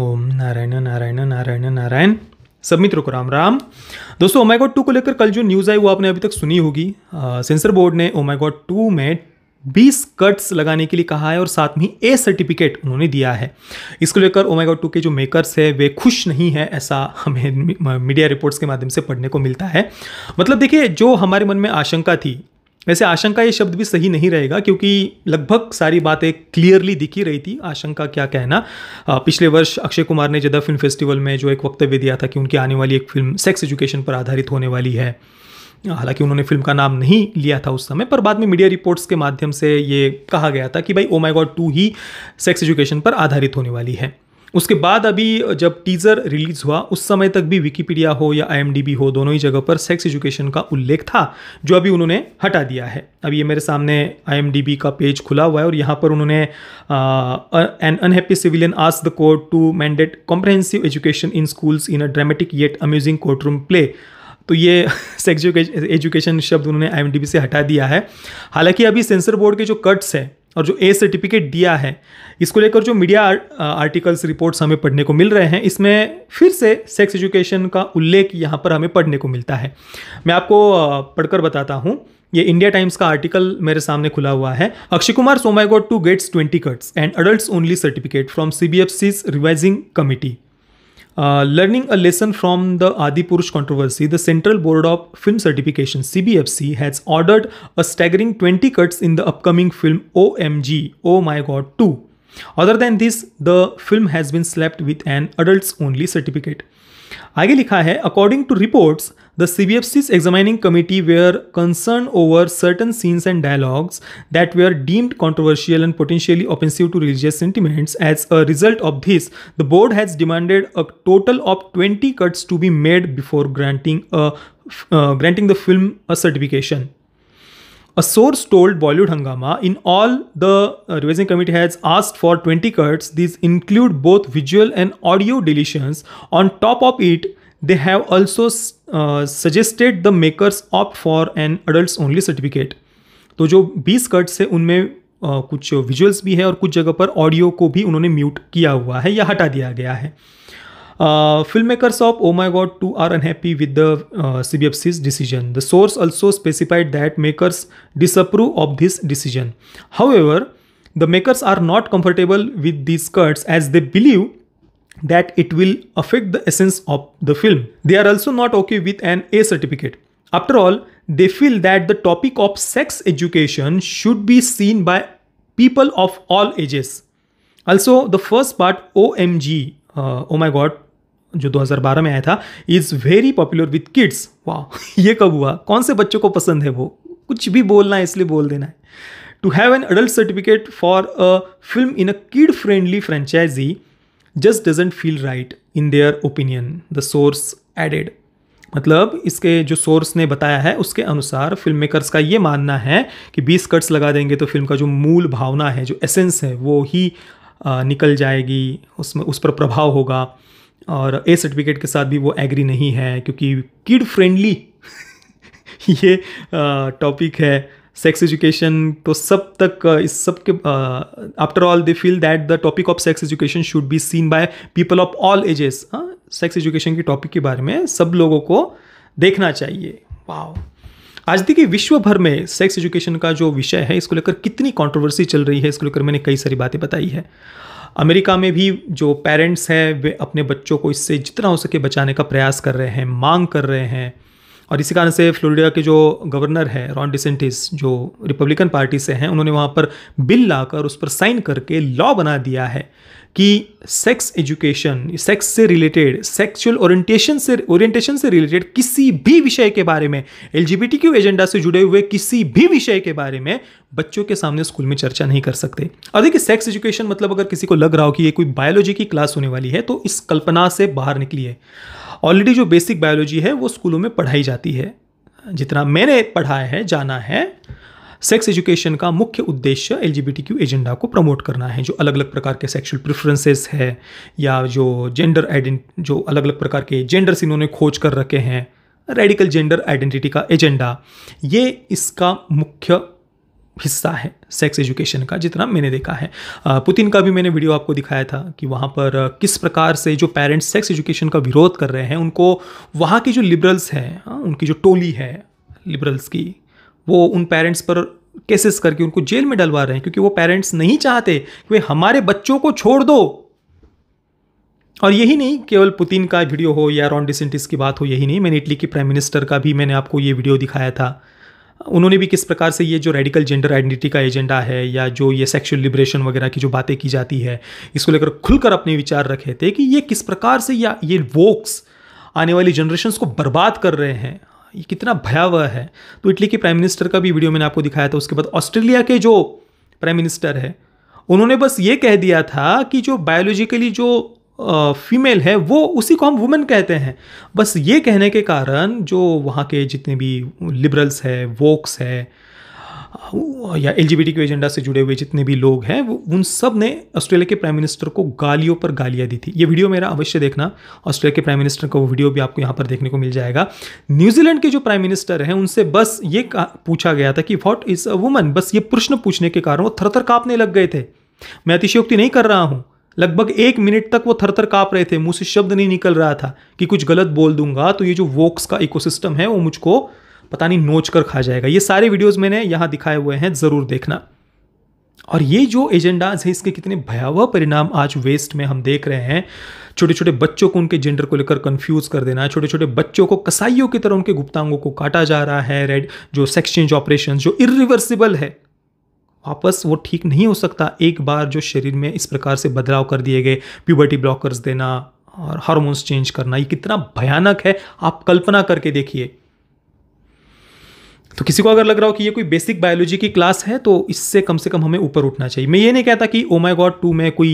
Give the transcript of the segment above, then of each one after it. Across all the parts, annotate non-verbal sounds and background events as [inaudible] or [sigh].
ओम नारायण नारायण नारायण नारायण सब मित्रों को राम राम दोस्तों ओमाई गॉड टू को लेकर कल जो न्यूज़ आई वो आपने अभी तक सुनी होगी सेंसर बोर्ड ने ओमाई गॉड टू में 20 कट्स लगाने के लिए कहा है और साथ में ही ए सर्टिफिकेट उन्होंने दिया है इसको लेकर ओमाई गॉड टू के जो मेकर्स है वे खुश नहीं है ऐसा हमें मीडिया [laughs] रिपोर्ट्स के माध्यम से पढ़ने को मिलता है मतलब देखिए जो हमारे मन में आशंका थी वैसे आशंका ये शब्द भी सही नहीं रहेगा क्योंकि लगभग सारी बातें क्लियरली दिखी रही थी आशंका क्या कहना आ, पिछले वर्ष अक्षय कुमार ने जदा फिल्म फेस्टिवल में जो एक वक्तव्य दिया था कि उनकी आने वाली एक फिल्म सेक्स एजुकेशन पर आधारित होने वाली है हालांकि उन्होंने फिल्म का नाम नहीं लिया था उस समय पर बाद में मीडिया रिपोर्ट्स के माध्यम से ये कहा गया था कि भाई ओ माई गॉड टू ही सेक्स एजुकेशन पर आधारित होने वाली है उसके बाद अभी जब टीज़र रिलीज़ हुआ उस समय तक भी विकीपीडिया हो या आई हो दोनों ही जगह पर सेक्स एजुकेशन का उल्लेख था जो अभी उन्होंने हटा दिया है अभी ये मेरे सामने आई का पेज खुला हुआ है और यहाँ पर उन्होंने an unhappy civilian ask the court to mandate comprehensive education in schools in a dramatic yet amusing courtroom play तो ये सेक्स [laughs] एजुकेशन शब्द उन्होंने आई से हटा दिया है हालांकि अभी सेंसर बोर्ड के जो कट्स हैं और जो ए सर्टिफिकेट दिया है इसको लेकर जो मीडिया आर्टिकल्स रिपोर्ट्स हमें पढ़ने को मिल रहे हैं इसमें फिर से सेक्स एजुकेशन का उल्लेख यहाँ पर हमें पढ़ने को मिलता है मैं आपको uh, पढ़कर बताता हूँ ये इंडिया टाइम्स का आर्टिकल मेरे सामने खुला हुआ है Akshay Kumar got to gets twenty cuts and adult only certificate from C B F C's revising committee Uh, learning a lesson from the Adipurush controversy, the Central Board of Film Certification (CBFC) has ordered a staggering 20 cuts in the upcoming film OMG Oh My God 2. Other than this, the film has been slapped with an adults only certificate. आगे लिखा है according to reports the C B F C's examining committee were concern over certain scenes and dialogues that were deemed controversial and potentially offensive to religious sentiments as a result of this the board has demanded a total of twenty cuts to be made before granting granting the film a certification A source told Bollywood Hangama in all the uh, revising committee has asked for 20 cuts. These include both visual and audio deletions. On top of it, they have also uh, suggested the makers opt for an adults only certificate. तो जो 20 cuts है उनमें Uh, कुछ visuals भी है और कुछ जगह पर ऑडियो को भी उन्होंने म्यूट किया हुआ है या हटा दिया गया है Uh, filmmakers of Oh My God 2 are unhappy with the uh, CBFC's decision. The source also specified that makers disapprove of this decision. However, the makers are not comfortable with these cuts as they believe that it will affect the essence of the film. They are also not okay with an A certificate. After all, they feel that the topic of sex education should be seen by people of all ages. Also, the first part, OMG, uh, oh my god, जो 2012 में आया था is very popular with kids वाह ये कब हुआ कौन से बच्चों को पसंद है वो कुछ भी बोलना है इसलिए बोल देना है to have an adult certificate for a film in a kid friendly franchise just doesn't feel right in their opinion the source added मतलब इसके जो सोर्स ने बताया है उसके अनुसार फिल्म मेकर्स का ये मानना है कि 20 कट्स लगा देंगे तो फिल्म का जो मूल भावना है जो एसेंस है वो ही निकल जाएगी उसमें उस पर प्रभाव होगा और ए सर्टिफिकेट के साथ भी वो एग्री नहीं है क्योंकि किड फ्रेंडली [laughs] ये टॉपिक है सेक्स एजुकेशन तो सब तक इस सब के after all they feel that the topic of sex education should be seen by people of all ages sex education के टॉपिक के बारे में सब लोगों को देखना चाहिए वाह आज देखिए विश्व भर में सेक्स एजुकेशन का जो विषय है इसको लेकर कितनी कंट्रोवर्सी चल रही है इसको लेकर मैंने कई सारी बातें बताई है अमेरिका में भी जो पेरेंट्स हैं वे अपने बच्चों को इससे जितना हो सके बचाने का प्रयास कर रहे हैं मांग कर रहे हैं और इसी कारण से फ्लोरिडा के जो गवर्नर हैं रॉन डिसेंटिस जो रिपब्लिकन पार्टी से हैं उन्होंने वहाँ पर बिल लाकर उस पर साइन करके लॉ बना दिया है कि सेक्स एजुकेशन सेक्स से रिलेटेड सेक्सुअल ओरिएंटेशन से ओरिएंटेशन से रिलेटेड किसी भी विषय के बारे में एल एजेंडा से जुड़े हुए किसी भी विषय के बारे में बच्चों के सामने स्कूल में चर्चा नहीं कर सकते और देखिए सेक्स एजुकेशन मतलब अगर किसी को लग रहा हो कि ये कोई बायोलॉजी की क्लास होने वाली है तो इस कल्पना से बाहर निकलिए ऑलरेडी जो बेसिक बायोलॉजी है वो स्कूलों में पढ़ाई जाती है जितना मैंने पढ़ाया है जाना है सेक्स एजुकेशन का मुख्य उद्देश्य एल एजेंडा को प्रमोट करना है जो अलग अलग प्रकार के सेक्सुअल प्रेफरेंसेस है या जो जेंडर आइडेंट जो अलग अलग प्रकार के जेंडर्स इन्होंने खोज कर रखे हैं रेडिकल जेंडर आइडेंटिटी का एजेंडा ये इसका मुख्य हिस्सा है सेक्स एजुकेशन का जितना मैंने देखा है पुतिन का भी मैंने वीडियो आपको दिखाया था कि वहाँ पर किस प्रकार से जो पेरेंट्स सेक्स एजुकेशन का विरोध कर रहे हैं उनको वहाँ की जो लिबरल्स हैं उनकी जो टोली है लिबरल्स की वो उन पेरेंट्स पर केसेस करके उनको जेल में डलवा रहे हैं क्योंकि वो पेरेंट्स नहीं चाहते कि वे हमारे बच्चों को छोड़ दो और यही नहीं केवल पुतिन का वीडियो हो या रॉन डिसेंटिस की बात हो यही नहीं मैंने इटली के प्राइम मिनिस्टर का भी मैंने आपको ये वीडियो दिखाया था उन्होंने भी किस प्रकार से ये जो रेडिकल जेंडर आइडेंटिटी का एजेंडा है या जो ये सेक्सुअल लिबरेशन वगैरह की जो बातें की जाती है इसको लेकर खुलकर अपने विचार रखे थे कि ये किस प्रकार से या ये वोक्स आने वाली जनरेशन को बर्बाद कर रहे हैं ये कितना भयावह है तो इटली के प्राइम मिनिस्टर का भी वीडियो मैंने आपको दिखाया था उसके बाद ऑस्ट्रेलिया के जो प्राइम मिनिस्टर है उन्होंने बस ये कह दिया था कि जो बायोलॉजिकली जो फीमेल है वो उसी को हम वुमेन कहते हैं बस ये कहने के कारण जो वहाँ के जितने भी लिबरल्स है वोक्स है या एल के एजेंडा से जुड़े हुए जितने भी लोग हैं उन सब ने ऑस्ट्रेलिया के प्राइम मिनिस्टर को गालियों पर गालियाँ दी थी ये वीडियो मेरा अवश्य देखना ऑस्ट्रेलिया के प्राइम मिनिस्टर का वो वीडियो भी आपको यहाँ पर देखने को मिल जाएगा न्यूजीलैंड के जो प्राइम मिनिस्टर हैं उनसे बस ये पूछा गया था कि वॉट इज़ अ वुमन बस ये प्रश्न पूछने के कारण वो थर थर काँपने लग गए थे मैं अतिशयोक्ति नहीं कर रहा हूँ लगभग एक मिनट तक वो थर थर रहे थे मुंह से शब्द नहीं निकल रहा था कि कुछ गलत बोल दूंगा तो ये जो वोक्स का इकोसिस्टम है वो मुझको पता नहीं नोच कर खा जाएगा ये सारे वीडियोज़ मैंने यहाँ दिखाए हुए हैं ज़रूर देखना और ये जो एजेंडाज है इसके कितने भयावह परिणाम आज वेस्ट में हम देख रहे हैं छोटे छोटे बच्चों को उनके जेंडर को लेकर कंफ्यूज कर देना छोटे छोटे बच्चों को कसाईयों की तरह उनके गुप्तांगों को काटा जा रहा है रेड जो सेक्स चेंज ऑपरेशन जो इरिवर्सिबल है वापस वो ठीक नहीं हो सकता एक बार जो शरीर में इस प्रकार से बदलाव कर दिए गए प्यूबर्टी ब्लॉकर्स देना और हार्मोन्स चेंज करना ये कितना भयानक है आप कल्पना करके देखिए तो किसी को अगर लग रहा हो कि ये कोई बेसिक बायोलॉजी की क्लास है तो इससे कम से कम हमें ऊपर उठना चाहिए मैं ये नहीं कहता कि ओ गॉड टू में कोई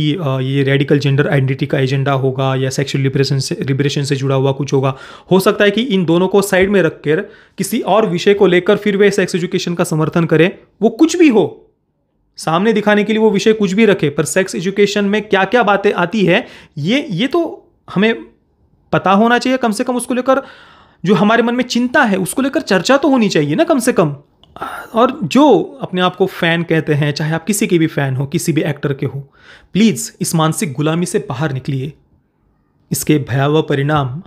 ये रेडिकल जेंडर आइडेंटिटी का एजेंडा होगा या सेक्सुअल लिबरेशन से लिबरेशन से जुड़ा हुआ कुछ होगा हो सकता है कि इन दोनों को साइड में रखकर किसी और विषय को लेकर फिर वे सेक्स एजुकेशन का समर्थन करें वो कुछ भी हो सामने दिखाने के लिए वो विषय कुछ भी रखे पर सेक्स एजुकेशन में क्या क्या बातें आती है ये ये तो हमें पता होना चाहिए कम से कम उसको लेकर जो हमारे मन में चिंता है उसको लेकर चर्चा तो होनी चाहिए ना कम से कम और जो अपने आप को फ़ैन कहते हैं चाहे आप किसी के भी फ़ैन हो किसी भी एक्टर के हो प्लीज़ इस मानसिक गुलामी से बाहर निकलिए इसके भयावह परिणाम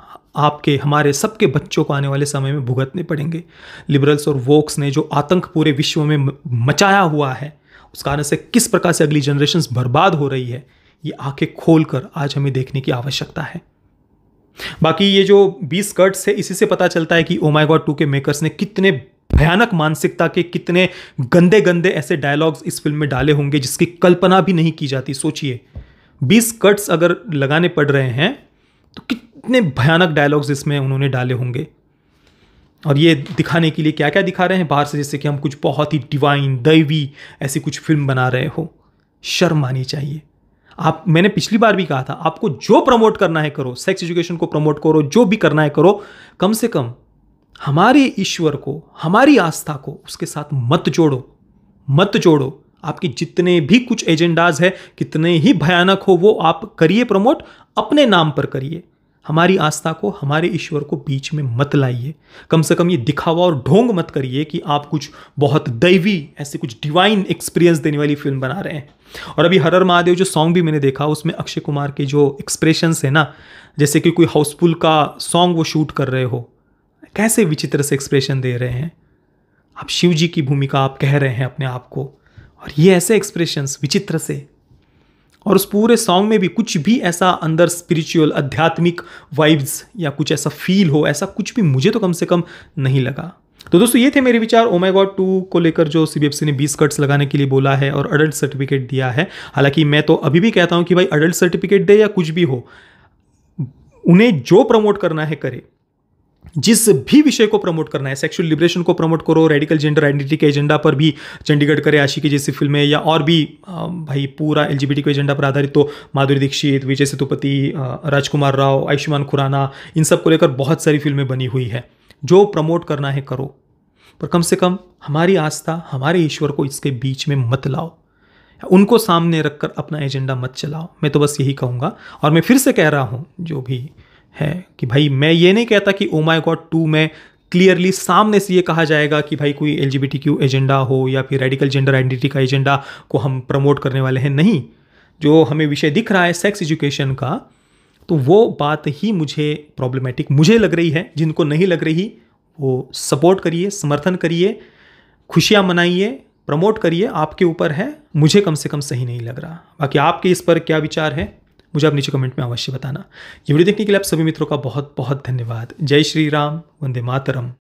आपके हमारे सबके बच्चों को आने वाले समय में भुगतने पड़ेंगे लिबरल्स और वोक्स ने जो आतंक पूरे विश्व में मचाया हुआ है उस कारण से किस प्रकार से अगली जनरेशन बर्बाद हो रही है ये आंखें खोल आज हमें देखने की आवश्यकता है बाकी ये जो बीस स्कर्ट्स है इसी से पता चलता है कि ओ माई गॉड टू के मेकर्स ने कितने भयानक मानसिकता के कितने गंदे गंदे ऐसे डायलॉग्स इस फिल्म में डाले होंगे जिसकी कल्पना भी नहीं की जाती सोचिए बीस कट्स अगर लगाने पड़ रहे हैं तो कितने भयानक डायलॉग्स इसमें उन्होंने डाले होंगे और ये दिखाने के लिए क्या क्या दिखा रहे हैं बाहर से जैसे कि हम कुछ बहुत ही डिवाइन दैवी ऐसी कुछ फिल्म बना रहे हो शर्म आनी चाहिए आप मैंने पिछली बार भी कहा था आपको जो प्रमोट करना है करो सेक्स एजुकेशन को प्रमोट करो जो भी करना है करो कम से कम हमारे ईश्वर को हमारी आस्था को उसके साथ मत जोड़ो मत जोड़ो आपके जितने भी कुछ एजेंडाज है कितने ही भयानक हो वो आप करिए प्रमोट अपने नाम पर करिए हमारी आस्था को हमारे ईश्वर को बीच में मत लाइए कम से कम ये दिखावा और ढोंग मत करिए कि आप कुछ बहुत दैवी ऐसे कुछ डिवाइन एक्सपीरियंस देने वाली फिल्म बना रहे हैं और अभी हरर महादेव जो सॉन्ग भी मैंने देखा उसमें अक्षय कुमार के जो एक्सप्रेशंस है ना जैसे कि कोई हाउसफुल का सॉन्ग वो शूट कर रहे हो कैसे विचित्र से एक्सप्रेशन दे रहे हैं आप शिव जी की भूमिका आप कह रहे हैं अपने आप को और ये ऐसे एक्सप्रेशंस विचित्र से और उस पूरे सॉन्ग में भी कुछ भी ऐसा अंदर स्पिरिचुअल आध्यात्मिक वाइब्स या कुछ ऐसा फील हो ऐसा कुछ भी मुझे तो कम से कम नहीं लगा तो दोस्तों ये थे मेरे विचार ओमे गॉड टू को लेकर जो सी ने बीस कट्स लगाने के लिए बोला है और अडल्ट सर्टिफिकेट दिया है हालांकि मैं तो अभी भी कहता हूँ कि भाई अडल्ट सर्टिफिकेट दे या कुछ भी हो उन्हें जो प्रमोट करना है करे जिस भी विषय को प्रमोट करना है सेक्सुअल लिबरेशन को प्रमोट करो रेडिकल जेंडर आइडेंटिटी के एजेंडा पर भी चंडीगढ़ करे आशी की जैसी फिल्में या और भी भाई पूरा एल के एजेंडा पर आधारित तो माधुरी दीक्षित विजय सेतुपति राजकुमार राव आयुष्मान खुराना इन सब को लेकर बहुत सारी फिल्में बनी हुई है जो प्रमोट करना है करो पर कम से कम हमारी आस्था हमारे ईश्वर को इसके बीच में मत लाओ उनको सामने रखकर अपना एजेंडा मत चलाओ मैं तो बस यही कहूँगा और मैं फिर से कह रहा हूँ जो भी है कि भाई मैं ये नहीं कहता कि ओ माई गॉड टू में क्लियरली सामने से ये कहा जाएगा कि भाई कोई एल एजेंडा हो या फिर रेडिकल जेंडर आइडेंटिटी का एजेंडा को हम प्रमोट करने वाले हैं नहीं जो हमें विषय दिख रहा है सेक्स एजुकेशन का तो वो बात ही मुझे प्रॉब्लमेटिक मुझे लग रही है जिनको नहीं लग रही वो सपोर्ट करिए समर्थन करिए खुशियाँ मनाइए प्रमोट करिए आपके ऊपर है मुझे कम से कम सही नहीं लग रहा बाकी आपके इस पर क्या विचार है मुझे आप नीचे कमेंट में अवश्य बताना ये वीडियो देखने के लिए आप सभी मित्रों का बहुत बहुत धन्यवाद जय श्री राम वंदे मातरम